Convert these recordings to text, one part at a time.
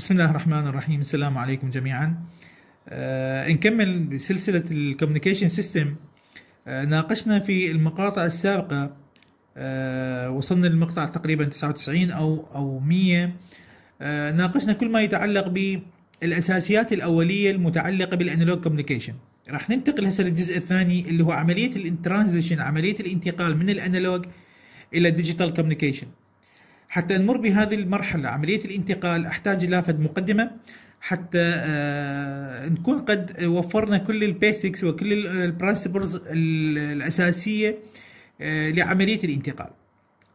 بسم الله الرحمن الرحيم السلام عليكم جميعا آه نكمل بسلسلة الكوميونيكيشن سيستم آه ناقشنا في المقاطع السابقة آه وصلنا للمقطع تقريبا 99 أو أو 100 آه ناقشنا كل ما يتعلق بالأساسيات الأولية المتعلقة بالأنالوج كوميونيكيشن راح ننتقل هسه للجزء الثاني اللي هو عملية الترانزيشن عملية الانتقال من الأنالوج إلى الديجيتال كوميونيكيشن حتى نمر بهذه المرحلة عملية الانتقال أحتاج إلى فد مقدمة حتى آه، نكون قد وفرنا كل البيسكس وكل البرنسبلز الأساسية آه، لعملية الانتقال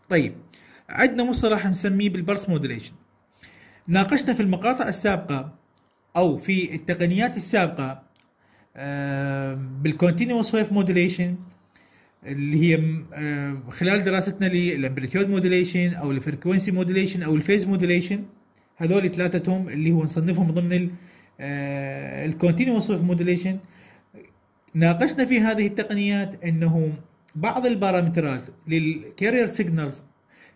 طيب عندنا مصطلح نسميه بالبرس مودليشن ناقشنا في المقاطع السابقة أو في التقنيات السابقة آه، بالكونتينوس ويف مودليشن اللي هي آه، خلال دراستنا للامبليتيود موديليشن او الفريكونسي موديليشن او الفيز موديليشن هذول ثلاثتهم اللي هو نصنفهم ضمن الكونتينوس ويف موديليشن ناقشنا في هذه التقنيات انه بعض البارامترات للكارير سيجنالز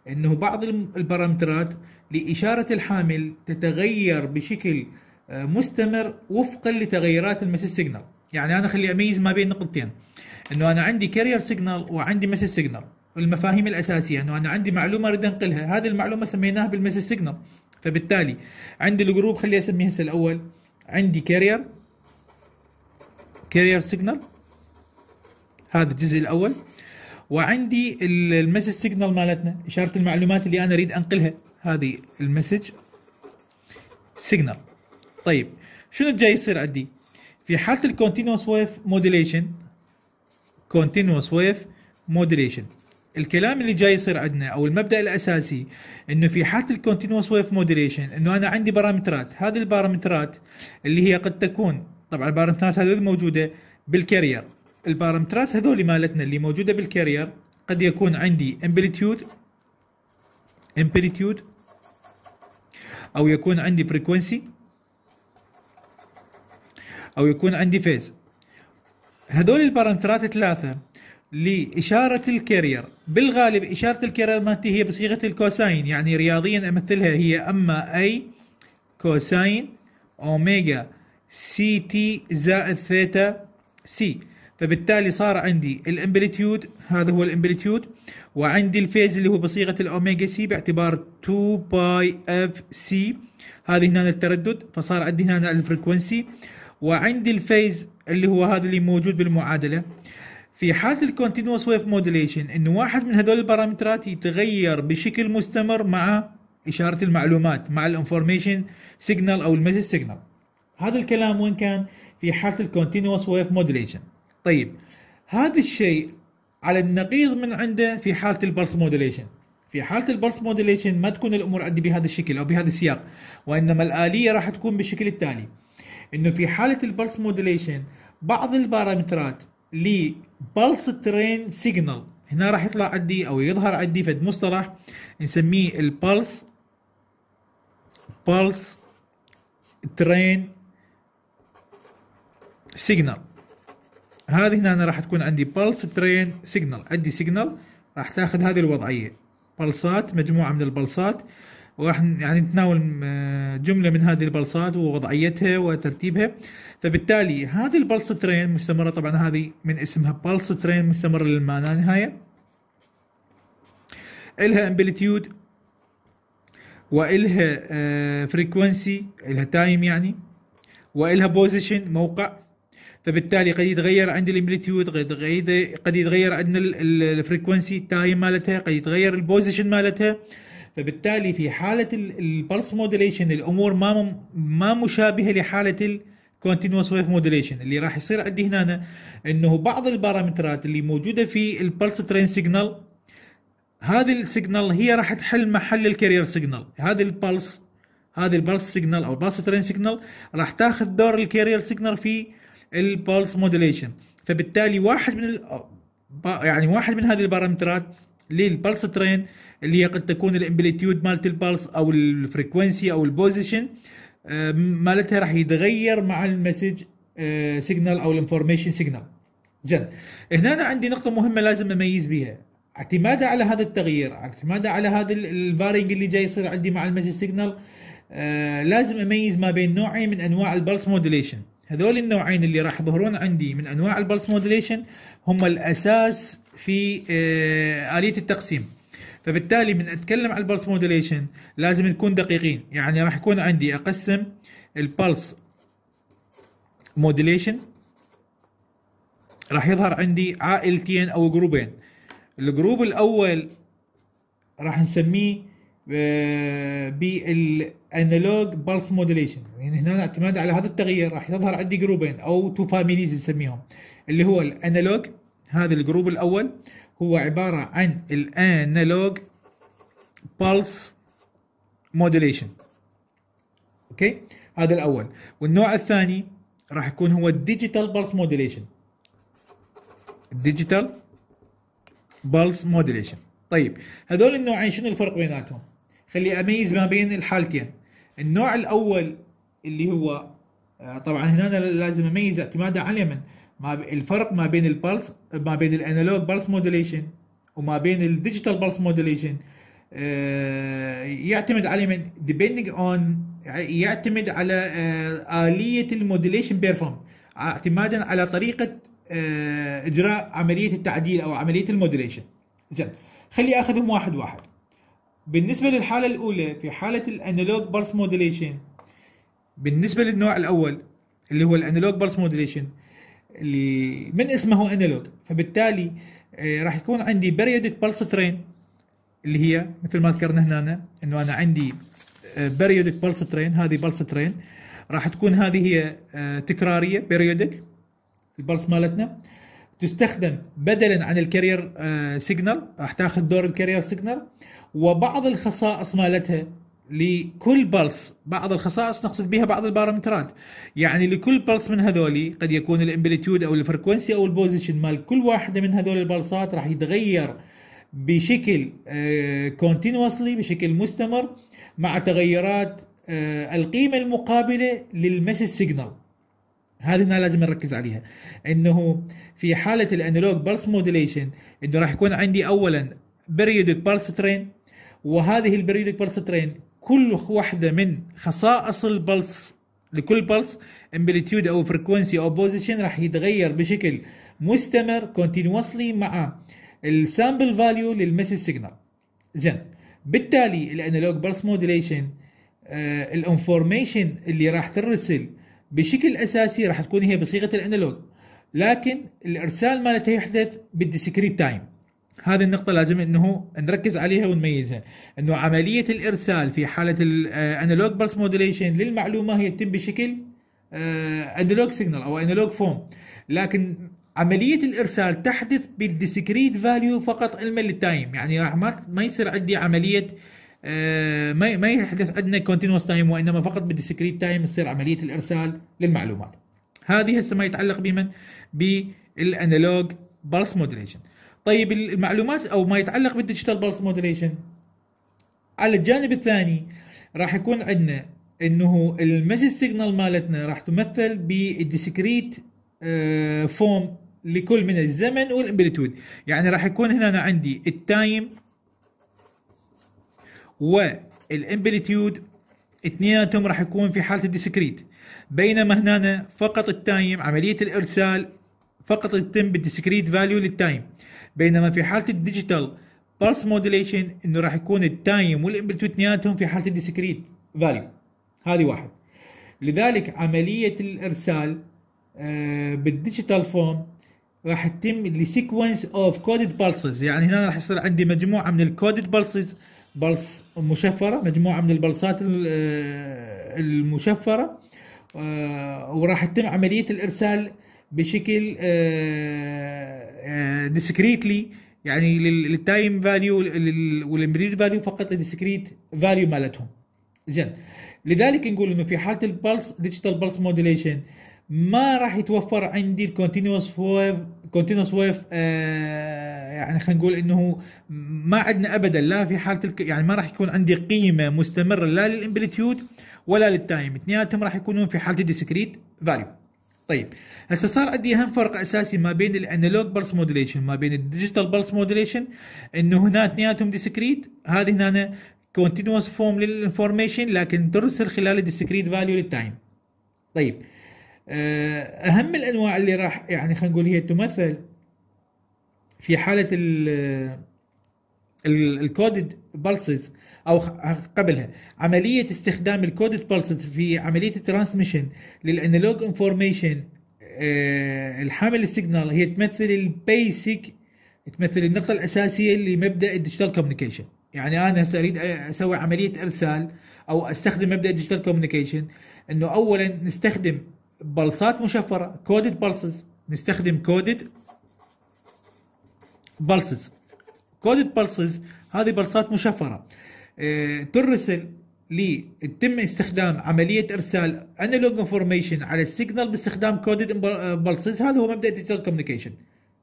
انه بعض البارامترات لاشاره الحامل تتغير بشكل آه، مستمر وفقا لتغيرات المسيس سيجنال يعني انا خلي اميز ما بين نقطتين انه انا عندي كارير سيجنال وعندي مسج سيجنال المفاهيم الاساسيه انه انا عندي معلومه اريد انقلها هذه المعلومه سميناها بالمسج سيجنال فبالتالي عندي الجروب خلي اسميه هسه الاول عندي كارير كارير سيجنال هذا الجزء الاول وعندي المسج سيجنال مالتنا اشاره المعلومات اللي انا اريد انقلها هذه المسج سيجنال طيب شنو جاي يصير عندي في حاله الكونتينوس ويف موديليشن continuous wave modulation الكلام اللي جاي يصير عندنا او المبدا الاساسي انه في حاله الكونتينوس ويف مودريشن انه انا عندي بارامترات هذه البارامترات اللي هي قد تكون طبعا البارامترات هذول موجوده بالكارير البارامترات هذول مالتنا اللي موجوده بالكارير قد يكون عندي امبليتيود امبليتيود او يكون عندي فريكونسي او يكون عندي فيز هذول البارامترات الثلاثه لاشاره الكارير بالغالب اشاره الكارير مالتي هي بصيغه الكوساين يعني رياضيا امثلها هي اما اي كوساين اوميجا سي تي زائد ثيتا سي فبالتالي صار عندي الامبليتيود هذا هو الامبليتيود وعندي الفيز اللي هو بصيغه الاوميجا سي باعتبار 2 باي اف سي هذه هنا التردد فصار عندي هنا الفريكونسي وعندي الفيز اللي هو هذا اللي موجود بالمعادله في حاله الكونتينوس ويف موديليشن انه واحد من هذول البارامترات يتغير بشكل مستمر مع اشاره المعلومات مع الانفورميشن سيجنال او المسج سيجنال هذا الكلام وين كان في حاله الكونتينوس ويف موديليشن طيب هذا الشيء على النقيض من عنده في حاله البرس موديليشن في حاله البرس موديليشن ما تكون الامور عندي بهذا الشكل او بهذا السياق وانما الاليه راح تكون بالشكل التالي انه في حاله البلس موديليشن بعض البارامترات لبلس ترين سيجنال هنا راح يطلع عندي او يظهر عندي فد مصطلح نسميه البلس بلس ترين سيجنال هذه هنا راح تكون عندي بلس ترين سيجنال عندي سيجنال راح تاخذ هذه الوضعيه بلسات مجموعه من البلسات وراح يعني نتناول جمله من هذه البلصات ووضعيتها وترتيبها فبالتالي هذه البلصه ترين مستمره طبعا هذه من اسمها بلصه ترين مستمره للما لا نهايه الها امبليتيود والها فريكونسي آه، الها تايم يعني والها بوزيشن موقع فبالتالي قد يتغير عند الامبليتيود قد قد يتغير عندنا الفريكونسي تايم مالتها قد يتغير البوزيشن مالتها فبالتالي في حاله البلس موديليشن الامور ما ما مشابهه لحاله الكونتينوس ويف موديليشن اللي راح يصير عندي هنا انه بعض البارامترات اللي موجوده في البلس ترين سيجنال هذه السيجنال هي راح تحل محل الكارير سيجنال هذه البلس هذه البلس سيجنال او البلس ترين سيجنال راح تاخذ دور الكارير سيجنال في البلس موديليشن فبالتالي واحد من يعني واحد من هذه البارامترات للبلس ترين اللي هي قد تكون الامبليتيود مالت البالس او الفريكونسي او البوزيشن آه، مالتها راح يتغير مع المسج سيجنال آه، او الانفورميشن سيجنال زين هنا أنا عندي نقطه مهمه لازم اميز بها اعتمادا على هذا التغيير اعتمادا على هذا الفارينج اللي جاي يصير عندي مع المسج سيجنال آه، لازم اميز ما بين نوعين من انواع البلس موديليشن هذول النوعين اللي راح يظهرون عندي من انواع البلس موديليشن هم الاساس في اليه التقسيم فبالتالي من اتكلم عن البلس موديليشن لازم نكون دقيقين يعني راح يكون عندي اقسم البلس موديليشن راح يظهر عندي عائلتين او جروبين الجروب الاول راح نسميه بالانالوج بلس موديليشن يعني هنا اعتماد على هذا التغيير راح يظهر عندي جروبين او تو فاميليز نسميهم اللي هو الانالوج هذا الجروب الاول هو عبارة عن الانالوج بالس موديليشن اوكي هذا الاول والنوع الثاني راح يكون هو الديجيتال بالس موديليشن الديجيتال بالس موديليشن طيب هذول النوعين شنو الفرق بيناتهم خلي اميز ما بين الحالتين النوع الاول اللي هو آه، طبعا هنا لازم اميز اعتمادا على اليمن ما الفرق ما بين البلس ما بين الانالوج بلس موديليشن وما بين الديجيتال بلس آه، موديليشن يعتمد على من depending اون يعتمد على آلية الموديليشن بيرفورم اعتمادا على طريقة آه، إجراء عملية التعديل أو عملية الموديليشن زين خلي أخذهم واحد واحد بالنسبة للحالة الأولى في حالة الأنالوج بلس موديليشن بالنسبة للنوع الأول اللي هو الأنالوج بلس موديليشن من اسمه هو انالوج فبالتالي آه، راح يكون عندي بريودك بلس ترين اللي هي مثل ما ذكرنا هنا انه انا عندي بريودك بلس ترين هذه بلس ترين راح تكون هذه هي آه، تكراريه بريودك البلس مالتنا تستخدم بدلا عن الكارير سيجنال آه، راح تاخذ دور الكارير سيجنال وبعض الخصائص مالتها لكل بلس بعض الخصائص نقصد بها بعض البارامترات يعني لكل بلس من هذولي قد يكون الامبليتيود او الفريكونسي او البوزيشن مال كل واحده من هذول البلسات راح يتغير بشكل كونتينوسلي آه، بشكل مستمر مع تغيرات آه، القيمه المقابله للمسج سيجنال هذه هنا لازم نركز عليها انه في حاله الانالوج بلس موديليشن انه راح يكون عندي اولا بريودك بلس ترين وهذه البريودك بلس ترين كل واحدة من خصائص البلس لكل بلس امبليتيود او فريكونسي او بوزيشن راح يتغير بشكل مستمر كونتينوسلي مع السامبل فاليو للمسج سيجنال زين بالتالي الانالوج بلس موديليشن الانفورميشن اللي راح ترسل بشكل اساسي راح تكون هي بصيغه الانالوج لكن الارسال مالته يحدث بالديسكريت تايم هذه النقطة لازم انه نركز عليها ونميزها، انه عملية الارسال في حالة الانالوج بلس موديليشن للمعلومة هي تتم بشكل انالوج آه، سيجنال او انالوج فوم، لكن عملية الارسال تحدث بالديسكريت فاليو فقط علما للتايم، يعني راح ما ما يصير عندي عملية آه، ما ما يحدث عندنا كونتينوس تايم وانما فقط بالديسكريت تايم تصير عملية الارسال للمعلومات. هذه هسه ما يتعلق بمن؟ بالانالوج بلس موديليشن. طيب المعلومات او ما يتعلق بالديجيتال بلس مودوليشن على الجانب الثاني راح يكون عندنا انه المسج سيجنال مالتنا راح تمثل بالديسكريت فورم آه، لكل من الزمن والامبليتود يعني راح يكون هنا عندي التايم والامبليتود اثنيناتهم راح يكون في حاله الديسكريت بينما هنا فقط التايم عمليه الارسال فقط يتم بالديسكريت فاليو للتايم بينما في حاله الديجيتال بلس موديليشن انه راح يكون التايم والامبلتود اثنيناتهم في حاله الديسكريت فاليو هذه واحد لذلك عمليه الارسال آه، بالديجيتال فورم راح تتم لسيكونس اوف كودد بالسز يعني هنا راح يصير عندي مجموعه من الكودد بالسز بلس مشفره مجموعه من البلصات آه، المشفره آه، وراح تتم عمليه الارسال بشكل ديسكريتلي آه، آه، يعني للتايم فاليو والامبريد فاليو فقط الديسكريت فاليو مالتهم زين لذلك نقول انه في حاله البلس ديجيتال بلس موديليشن ما راح يتوفر عندي الكونتينوس ويف كونتينوس ويف يعني خلينا نقول انه ما عندنا ابدا لا في حاله يعني ما راح يكون عندي قيمه مستمره لا للامبليتيود ولا للتايم اثنيناتهم راح يكونون في حاله الديسكريت فاليو طيب هسه صار عندي اهم فرق اساسي ما بين الانالوج بلس موديليشن ما بين الديجيتال بلس موديليشن انه هنا اثنيناتهم ديسكريت هذه هنا كونتينوس فورم للانفورميشن لكن ترسل خلال الديسكريت فاليو للتايم طيب آه، اهم الانواع اللي راح يعني خلينا نقول هي تمثل في حاله الكودد بلسز او قبلها عمليه استخدام الكودد بلسز في عمليه الترانسميشن للانالوج انفورميشن الحامل السيجنال هي تمثل البيسك تمثل النقطه الاساسيه لمبدا الديجيتال كوميونيكيشن يعني انا هسه اريد اسوي عمليه ارسال او استخدم مبدا الديجيتال كوميونيكيشن انه اولا نستخدم بلصات مشفره كودد بلسز نستخدم كودد بلسز كودد بلسز هذه بلصات مشفره آه، ترسل لي تم استخدام عمليه ارسال انالوج انفورميشن على السيجنال باستخدام كودد آه، بلسز هذا هو مبدا الديجيتال كوميونيكيشن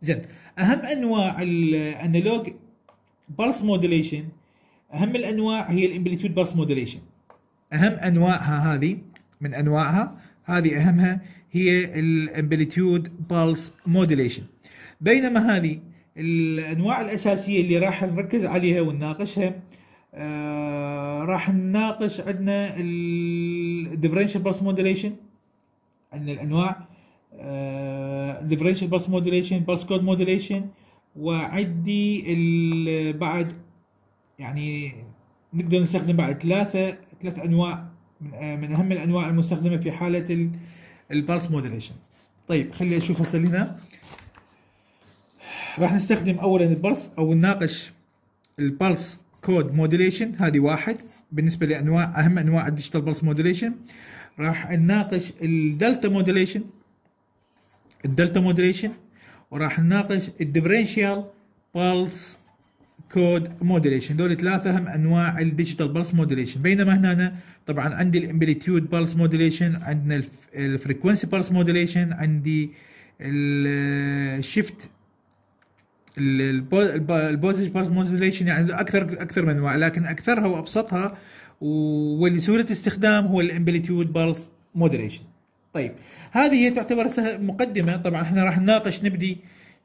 زين اهم انواع الانالوج بلس موديليشن اهم الانواع هي الامبليتيود بلس موديليشن اهم انواعها هذه من انواعها هذه اهمها هي الامبليتيود بلس موديليشن بينما هذه الانواع الاساسيه اللي راح نركز عليها ونناقشها آه راح نناقش عندنا الديفرنشال بلس موديليشن عندنا الانواع الديفرنشال بلس موديليشن بلس كود موديليشن وعندي بعد يعني نقدر نستخدم بعد ثلاثه ثلاث انواع من آه، اهم الانواع المستخدمه في حاله البلس موديليشن طيب خلي اشوف هسه راح نستخدم اولا البلس او نناقش البلس كود موديليشن هذه واحد بالنسبه لانواع اهم انواع الديجيتال بلس موديليشن راح نناقش الدلتا موديليشن الدلتا موديليشن وراح نناقش الديفرنشال بلس كود موديليشن دول ثلاثة اهم انواع الديجيتال بلس موديليشن بينما هنا طبعا عندي الامبليتيود بلس موديليشن عندنا الفريكونسي بلس موديليشن عندي الشيفت البوزج بارسموزيليشن يعني اكثر اكثر من انواع لكن اكثرها وابسطها واللي سهوله استخدام هو الامبليتيود بارس مودريشن طيب هذه هي تعتبر مقدمه طبعا احنا راح نناقش نبدي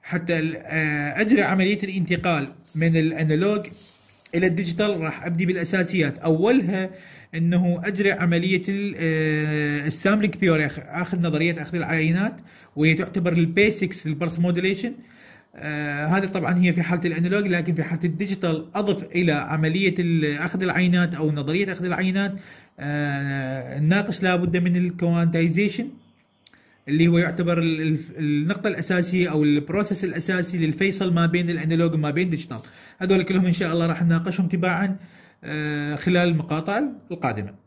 حتى آه، اجري عمليه الانتقال من الانالوج الى الديجيتال راح ابدي بالاساسيات اولها انه اجري عمليه آه، السامبلينج ثيوري اخذ نظريه اخذ العينات وهي تعتبر البيسكس للبرس موديليشن آه هذه طبعا هي في حاله الانالوج لكن في حاله الديجيتال اضف الى عمليه اخذ العينات او نظريه اخذ العينات آه الناقص لابد من الكوانتايزيشن اللي هو يعتبر النقطة الأساسية أو البروسيس الأساسي للفيصل ما بين الأنالوج وما بين ديجيتال هذول كلهم إن شاء الله راح نناقشهم تباعا آه، خلال المقاطع القادمة